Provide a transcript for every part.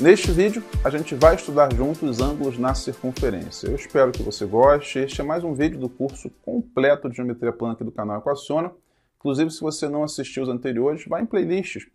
Neste vídeo, a gente vai estudar juntos ângulos na circunferência. Eu espero que você goste. Este é mais um vídeo do curso completo de geometria plana aqui do canal Equaciona. Inclusive, se você não assistiu os anteriores, vá em playlists.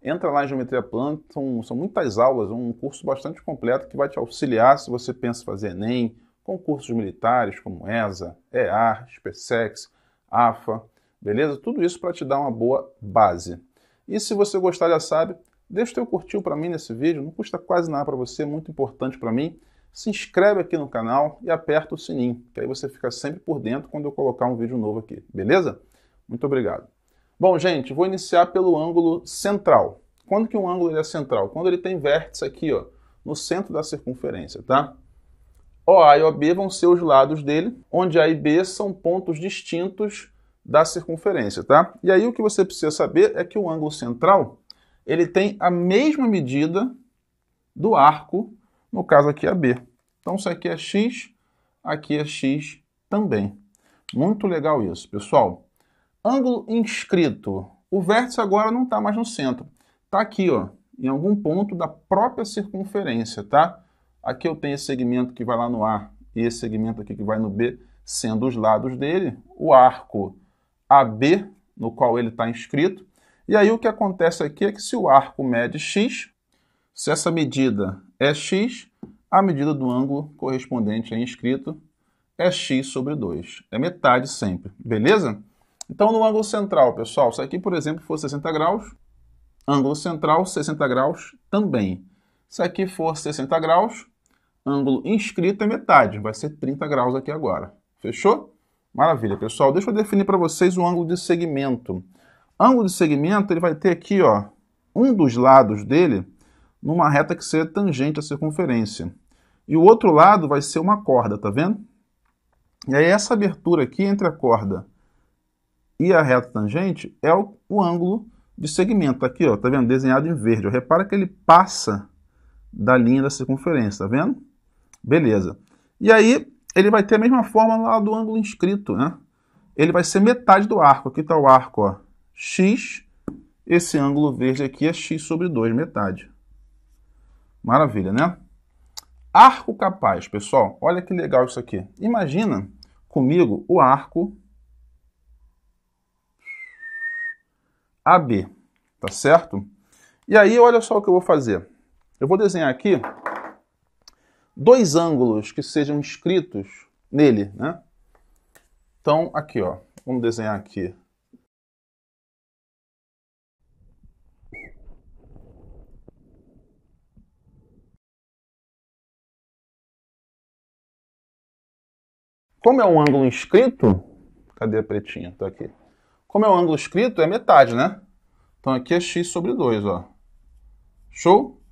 Entra lá em Geometria Plana, são, são muitas aulas, é um curso bastante completo que vai te auxiliar se você pensa fazer Enem, concursos militares como ESA, EAR, SpaceX, AFA, beleza? Tudo isso para te dar uma boa base. E se você gostar, já sabe, Deixa o teu curtir para mim nesse vídeo, não custa quase nada para você, é muito importante para mim. Se inscreve aqui no canal e aperta o sininho, que aí você fica sempre por dentro quando eu colocar um vídeo novo aqui, beleza? Muito obrigado. Bom, gente, vou iniciar pelo ângulo central. Quando que um ângulo é central? Quando ele tem vértice aqui, ó, no centro da circunferência, tá? OA e OB vão ser os lados dele, onde A e B são pontos distintos da circunferência, tá? E aí o que você precisa saber é que o ângulo central ele tem a mesma medida do arco, no caso aqui é B. Então isso aqui é x, aqui é x também. Muito legal isso, pessoal. Ângulo inscrito. O vértice agora não está mais no centro. Está aqui, ó, em algum ponto da própria circunferência, tá? Aqui eu tenho esse segmento que vai lá no A e esse segmento aqui que vai no B, sendo os lados dele. O arco AB, no qual ele está inscrito, e aí o que acontece aqui é que se o arco mede x, se essa medida é x, a medida do ângulo correspondente aí inscrito é x sobre 2. É metade sempre, beleza? Então no ângulo central, pessoal, se aqui, por exemplo, for 60 graus, ângulo central 60 graus também. Se aqui for 60 graus, ângulo inscrito é metade, vai ser 30 graus aqui agora. Fechou? Maravilha, pessoal. Deixa eu definir para vocês o ângulo de segmento. Ângulo de segmento, ele vai ter aqui, ó, um dos lados dele numa reta que seja tangente à circunferência. E o outro lado vai ser uma corda, tá vendo? E aí essa abertura aqui entre a corda e a reta tangente é o, o ângulo de segmento. Aqui, ó, tá vendo? Desenhado em verde. Ó. Repara que ele passa da linha da circunferência, tá vendo? Beleza. E aí ele vai ter a mesma forma lá do ângulo inscrito, né? Ele vai ser metade do arco. Aqui está o arco, ó x, esse ângulo verde aqui é x sobre 2, metade. Maravilha, né? Arco capaz, pessoal, olha que legal isso aqui. Imagina comigo o arco AB, tá certo? E aí, olha só o que eu vou fazer. Eu vou desenhar aqui dois ângulos que sejam inscritos nele, né? Então, aqui, ó, vamos desenhar aqui Como é um ângulo inscrito, cadê a pretinha? Tá aqui. Como é um ângulo inscrito, é metade, né? Então aqui é x sobre 2, ó. Show?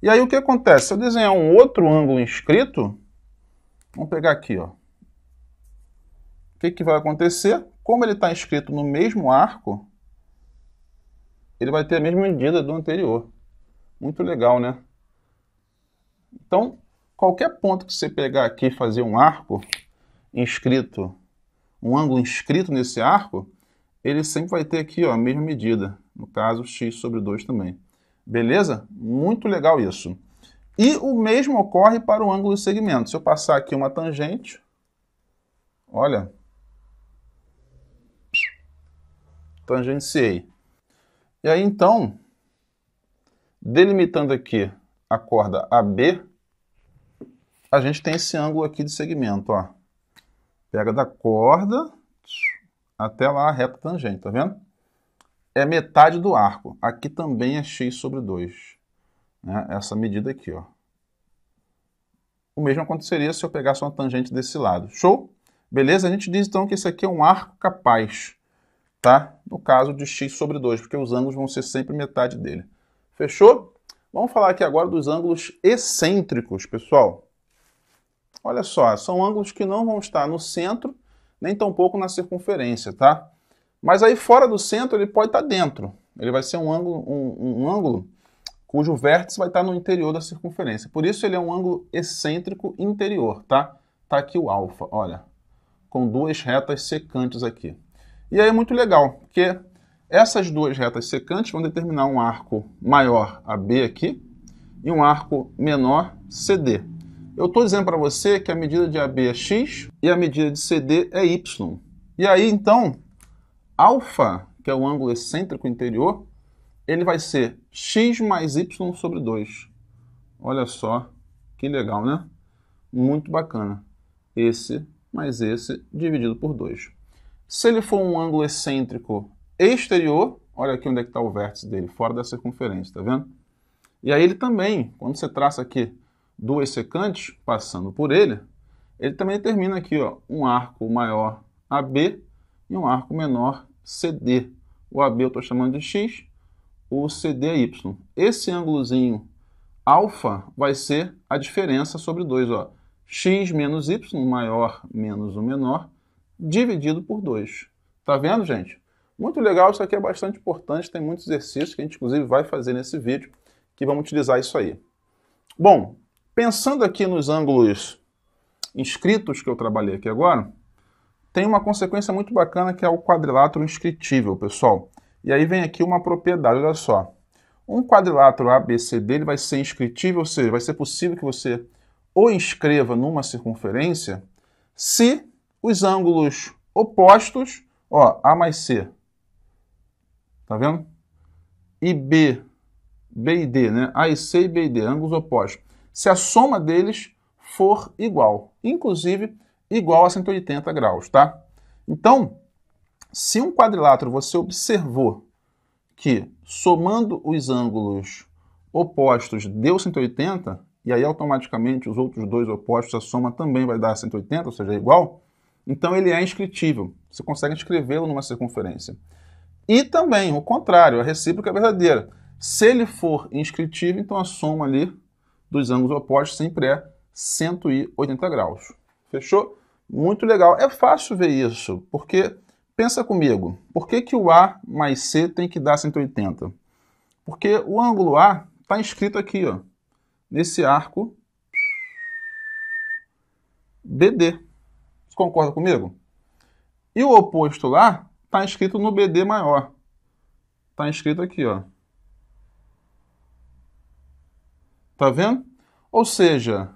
E aí o que acontece? Se eu desenhar um outro ângulo inscrito, vamos pegar aqui, ó. O que, que vai acontecer? Como ele está inscrito no mesmo arco, ele vai ter a mesma medida do anterior. Muito legal, né? Então, qualquer ponto que você pegar aqui e fazer um arco, inscrito, um ângulo inscrito nesse arco, ele sempre vai ter aqui ó, a mesma medida. No caso, x sobre 2 também. Beleza? Muito legal isso. E o mesmo ocorre para o ângulo de segmento. Se eu passar aqui uma tangente, olha, tangenciei. E aí, então, delimitando aqui a corda AB, a gente tem esse ângulo aqui de segmento, ó. Pega da corda até lá a reta tangente, tá vendo? É metade do arco. Aqui também é x sobre 2. Né? Essa medida aqui, ó. O mesmo aconteceria se eu pegasse uma tangente desse lado. Show? Beleza? A gente diz então que esse aqui é um arco capaz, tá? No caso de x sobre 2, porque os ângulos vão ser sempre metade dele. Fechou? Vamos falar aqui agora dos ângulos excêntricos, pessoal. Olha só, são ângulos que não vão estar no centro, nem tampouco na circunferência, tá? Mas aí fora do centro ele pode estar dentro. Ele vai ser um ângulo, um, um ângulo cujo vértice vai estar no interior da circunferência. Por isso ele é um ângulo excêntrico interior, tá? Tá aqui o alfa, olha, com duas retas secantes aqui. E aí é muito legal, porque essas duas retas secantes vão determinar um arco maior, AB aqui, e um arco menor, CD. Eu estou dizendo para você que a medida de AB é x e a medida de CD é y. E aí, então, alfa, que é o ângulo excêntrico interior, ele vai ser x mais y sobre 2. Olha só, que legal, né? Muito bacana. Esse mais esse dividido por 2. Se ele for um ângulo excêntrico exterior, olha aqui onde é que está o vértice dele, fora da circunferência, tá vendo? E aí ele também, quando você traça aqui duas secantes passando por ele, ele também termina aqui ó, um arco maior AB e um arco menor CD. O AB eu estou chamando de X, o CD é Y. Esse ângulozinho alfa vai ser a diferença sobre 2. Ó. X menos Y, maior menos o menor, dividido por 2. Tá vendo, gente? Muito legal, isso aqui é bastante importante, tem muitos exercícios que a gente, inclusive, vai fazer nesse vídeo, que vamos utilizar isso aí. Bom, Pensando aqui nos ângulos inscritos que eu trabalhei aqui agora, tem uma consequência muito bacana que é o quadrilátero inscritível, pessoal. E aí vem aqui uma propriedade, olha só. Um quadrilátero ABCD ele vai ser inscritível, ou seja, vai ser possível que você o inscreva numa circunferência se os ângulos opostos, ó, A mais C, tá vendo? E B, B e D, né? A e C e B e D, ângulos opostos se a soma deles for igual, inclusive igual a 180 graus, tá? Então, se um quadrilátero você observou que somando os ângulos opostos deu 180, e aí automaticamente os outros dois opostos, a soma também vai dar 180, ou seja, é igual, então ele é inscritível. Você consegue inscrevê-lo numa circunferência. E também, o contrário, a é recíproca é verdadeira. Se ele for inscritível, então a soma ali dos ângulos opostos sempre é 180 graus. Fechou? Muito legal. É fácil ver isso, porque pensa comigo, por que, que o A mais C tem que dar 180? Porque o ângulo A está inscrito aqui, ó, nesse arco BD. Você concorda comigo? E o oposto lá está inscrito no BD maior. Está inscrito aqui, ó. Tá vendo? Ou seja,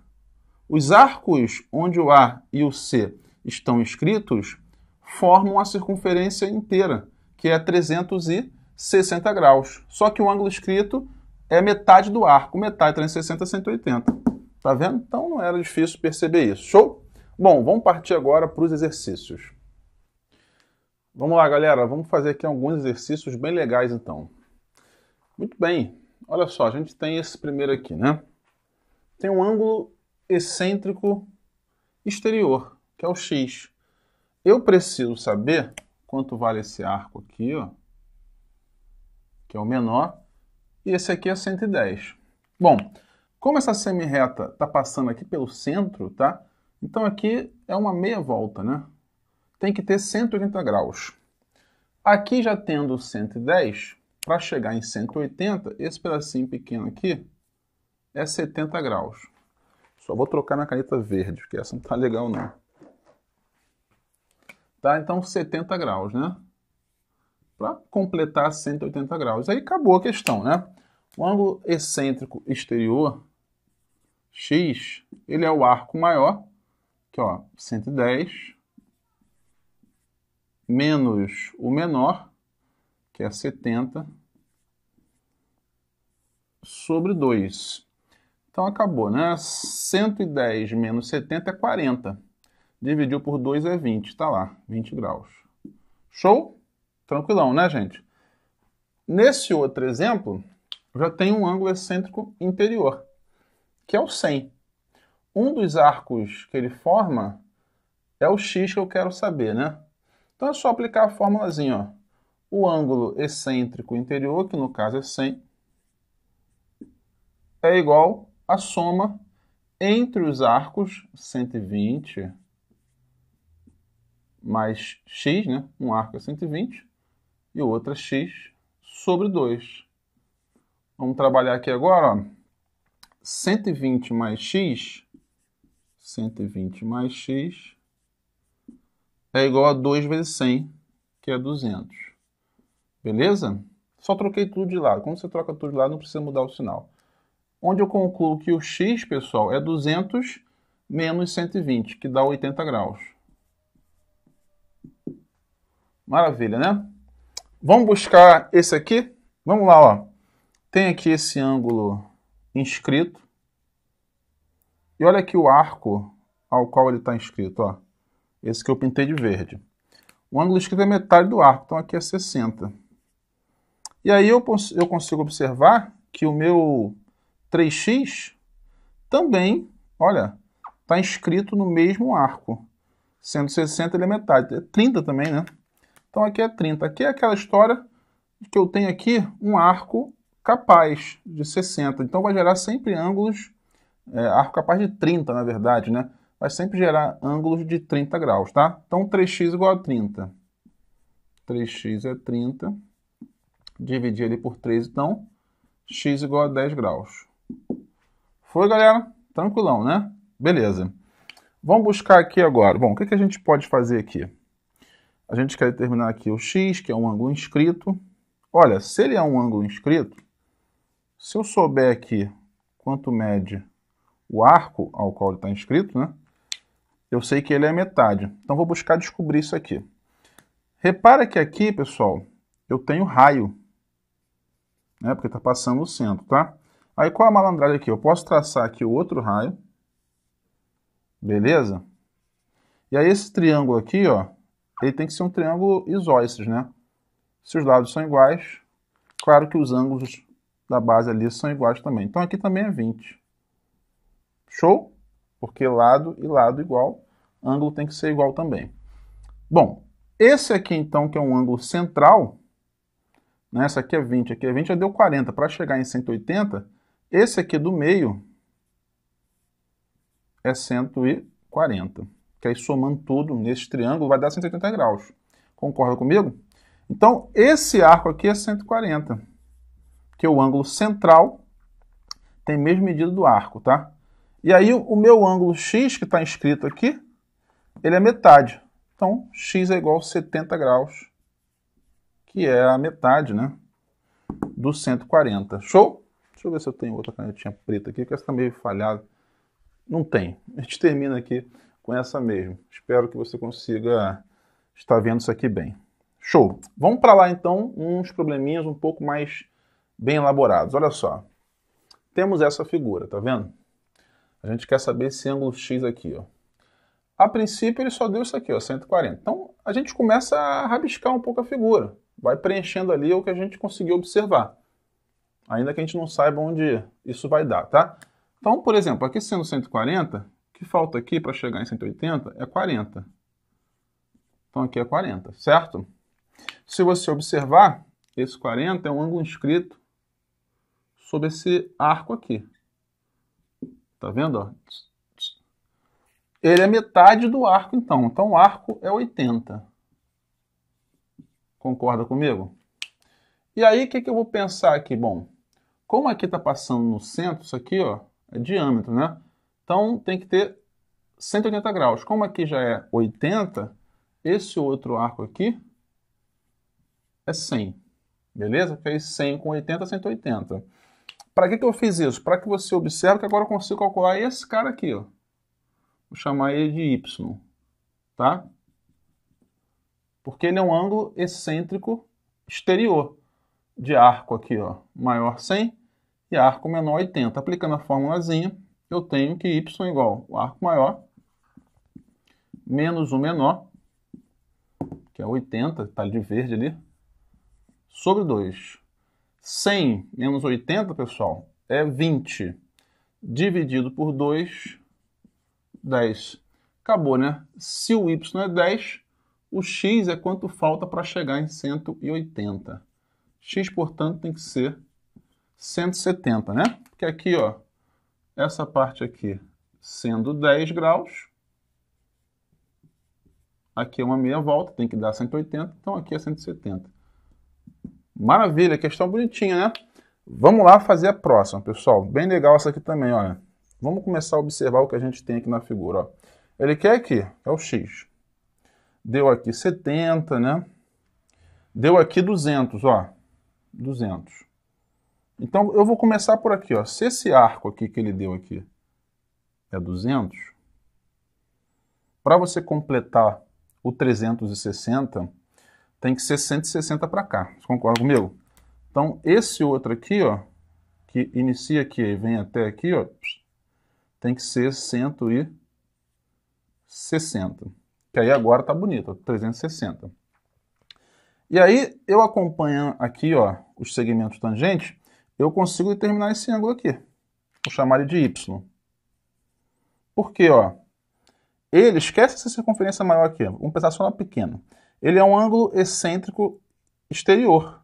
os arcos onde o A e o C estão escritos formam a circunferência inteira, que é 360 graus. Só que o ângulo escrito é metade do arco, metade 360 é 180. Tá vendo? Então não era difícil perceber isso. Show? Bom, vamos partir agora para os exercícios. Vamos lá, galera. Vamos fazer aqui alguns exercícios bem legais, então. Muito bem olha só, a gente tem esse primeiro aqui, né? Tem um ângulo excêntrico exterior, que é o x. Eu preciso saber quanto vale esse arco aqui, ó, que é o menor, e esse aqui é 110. Bom, como essa semi-reta está passando aqui pelo centro, tá? Então aqui é uma meia volta, né? Tem que ter 180 graus. Aqui já tendo 110, para chegar em 180, esse pedacinho pequeno aqui é 70 graus. Só vou trocar na caneta verde, porque essa não tá legal não. Tá? Então 70 graus, né? Para completar 180 graus. Aí acabou a questão, né? O ângulo excêntrico exterior x, ele é o arco maior, que ó, 110 menos o menor que é 70, sobre 2. Então acabou, né? 110 menos 70 é 40. Dividiu por 2 é 20, tá lá, 20 graus. Show? Tranquilão, né, gente? Nesse outro exemplo, já tem um ângulo excêntrico interior, que é o 100. Um dos arcos que ele forma é o x que eu quero saber, né? Então é só aplicar a formulazinha, ó o ângulo excêntrico interior, que no caso é 100, é igual à soma entre os arcos 120 mais x, né? um arco é 120 e o outro é x sobre 2. Vamos trabalhar aqui agora. Ó. 120 mais x, 120 mais x é igual a 2 vezes 100, que é 200. Beleza? Só troquei tudo de lado. Quando você troca tudo de lado, não precisa mudar o sinal. Onde eu concluo que o x, pessoal, é 200 menos 120, que dá 80 graus. Maravilha, né? Vamos buscar esse aqui? Vamos lá, ó. Tem aqui esse ângulo inscrito. E olha aqui o arco ao qual ele está inscrito, ó. Esse que eu pintei de verde. O ângulo inscrito é metade do arco, então aqui é 60. E aí eu, eu consigo observar que o meu 3x também, olha, está inscrito no mesmo arco. Sendo 60, ele é metade. É 30 também, né? Então aqui é 30. Aqui é aquela história que eu tenho aqui um arco capaz de 60. Então vai gerar sempre ângulos, é, arco capaz de 30, na verdade, né? Vai sempre gerar ângulos de 30 graus, tá? Então 3x igual a 30. 3x é 30 dividir ali por 3, então x igual a 10 graus. Foi, galera? Tranquilão, né? Beleza. Vamos buscar aqui agora. Bom, o que, que a gente pode fazer aqui? A gente quer determinar aqui o x, que é um ângulo inscrito. Olha, se ele é um ângulo inscrito, se eu souber aqui quanto mede o arco ao qual ele está inscrito, né? Eu sei que ele é metade. Então vou buscar descobrir isso aqui. Repara que aqui, pessoal, eu tenho raio né? Porque está passando o centro, tá? Aí qual a malandragem aqui? Eu posso traçar aqui o outro raio, beleza? E aí esse triângulo aqui, ó, ele tem que ser um triângulo isósceles, né? Se os lados são iguais, claro que os ângulos da base ali são iguais também. Então aqui também é 20. Show? Porque lado e lado igual, ângulo tem que ser igual também. Bom, esse aqui então, que é um ângulo central, né? essa aqui é 20, aqui é 20, já deu 40. Para chegar em 180, esse aqui do meio é 140. Que aí somando tudo nesse triângulo vai dar 180 graus. Concorda comigo? Então, esse arco aqui é 140, que o ângulo central tem a mesma medida do arco, tá? E aí o meu ângulo x, que está inscrito aqui, ele é metade. Então, x é igual a 70 graus que é a metade, né, do 140. Show? Deixa eu ver se eu tenho outra canetinha preta aqui, que essa tá meio falhada. Não tem. A gente termina aqui com essa mesmo. Espero que você consiga estar vendo isso aqui bem. Show! Vamos para lá então, uns probleminhas um pouco mais bem elaborados. Olha só. Temos essa figura, tá vendo? A gente quer saber esse ângulo X aqui, ó. A princípio ele só deu isso aqui, ó, 140. Então a gente começa a rabiscar um pouco a figura vai preenchendo ali o que a gente conseguiu observar. Ainda que a gente não saiba onde isso vai dar, tá? Então, por exemplo, aqui sendo 140, o que falta aqui para chegar em 180 é 40. Então aqui é 40, certo? Se você observar, esse 40 é um ângulo inscrito sobre esse arco aqui. Tá vendo? Ó? Ele é metade do arco, então. Então o arco é 80. Concorda comigo? E aí, o que, que eu vou pensar aqui? Bom, como aqui está passando no centro, isso aqui ó, é diâmetro, né? Então tem que ter 180 graus. Como aqui já é 80, esse outro arco aqui é 100. Beleza? Fez 100 com 80, 180. Para que, que eu fiz isso? Para que você observe que agora eu consigo calcular esse cara aqui. Ó. Vou chamar ele de Y. Tá? porque ele é um ângulo excêntrico exterior de arco aqui, ó, maior 100 e arco menor 80. Aplicando a formulazinha, eu tenho que y igual o arco maior menos o menor, que é 80, tá de verde ali, sobre 2. 100 menos 80, pessoal, é 20. Dividido por 2, 10. Acabou, né? Se o y é 10, o x é quanto falta para chegar em 180. x, portanto, tem que ser 170, né? Porque aqui, ó, essa parte aqui sendo 10 graus, aqui é uma meia volta, tem que dar 180, então aqui é 170. Maravilha, questão bonitinha, né? Vamos lá fazer a próxima, pessoal. Bem legal essa aqui também, olha. Vamos começar a observar o que a gente tem aqui na figura, ó. Ele quer aqui, é o x deu aqui 70, né? Deu aqui 200, ó, 200. Então eu vou começar por aqui, ó. Se esse arco aqui que ele deu aqui é 200, para você completar o 360, tem que ser 160 para cá. Você concorda comigo? Então esse outro aqui, ó, que inicia aqui e vem até aqui, ó, tem que ser 160 que aí agora tá bonito, 360. E aí, eu acompanho aqui ó, os segmentos tangentes, eu consigo determinar esse ângulo aqui. Vou chamar ele de Y. Por quê? Ó? Ele, esquece essa circunferência maior aqui, vamos pensar só na pequena. Ele é um ângulo excêntrico exterior.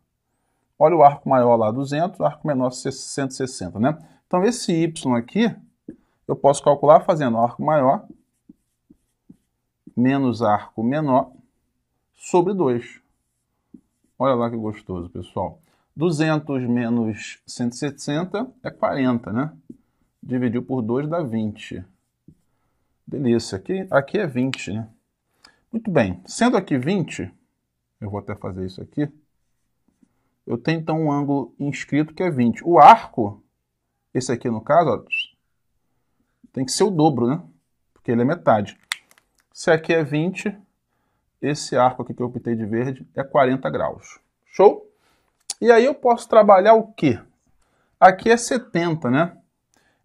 Olha o arco maior lá, 200, o arco menor, 160, né? Então, esse Y aqui, eu posso calcular fazendo arco maior menos arco menor sobre 2. Olha lá que gostoso, pessoal. 200 menos 170 é 40, né? Dividiu por 2 dá 20. Delícia. Aqui, aqui é 20, né? Muito bem. Sendo aqui 20, eu vou até fazer isso aqui. Eu tenho então um ângulo inscrito que é 20. O arco, esse aqui no caso, ó, tem que ser o dobro, né? Porque ele é metade. Se aqui é 20, esse arco aqui que eu optei de verde é 40 graus. Show? E aí eu posso trabalhar o quê? Aqui é 70, né?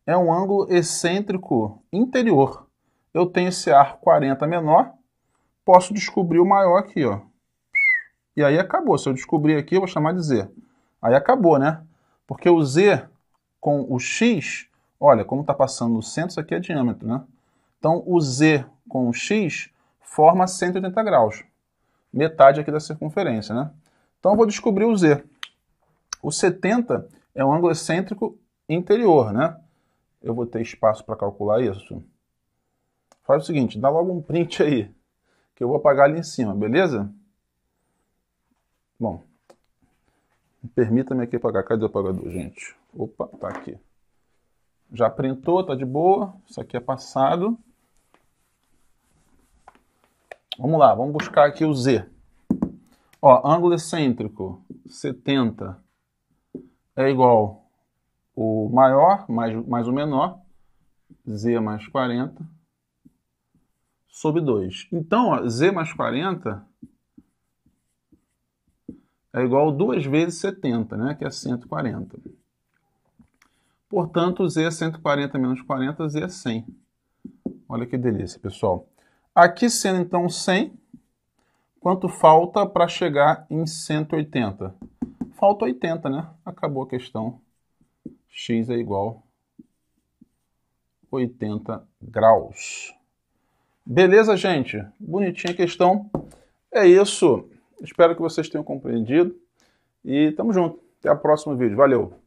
É um ângulo excêntrico interior. Eu tenho esse arco 40 menor, posso descobrir o maior aqui, ó. E aí acabou. Se eu descobrir aqui, eu vou chamar de Z. Aí acabou, né? Porque o Z com o X, olha, como está passando no centro, isso aqui é diâmetro, né? Então, o Z com o X forma 180 graus, metade aqui da circunferência, né? Então, eu vou descobrir o Z. O 70 é um ângulo excêntrico interior, né? Eu vou ter espaço para calcular isso. Faz o seguinte, dá logo um print aí, que eu vou apagar ali em cima, beleza? Bom, permita-me aqui apagar. Cadê o apagador, gente? Opa, tá aqui. Já printou, tá de boa. Isso aqui é passado. Vamos lá, vamos buscar aqui o Z. Ó, ângulo excêntrico 70 é igual o maior mais, mais o menor, Z mais 40, sobre 2. Então, ó, Z mais 40 é igual a 2 vezes 70, né? que é 140. Portanto, Z é 140 menos 40, Z é 100. Olha que delícia, pessoal. Aqui sendo então 100, quanto falta para chegar em 180? Falta 80, né? Acabou a questão. X é igual 80 graus. Beleza, gente? Bonitinha a questão. É isso. Espero que vocês tenham compreendido. E tamo junto. Até o próximo vídeo. Valeu!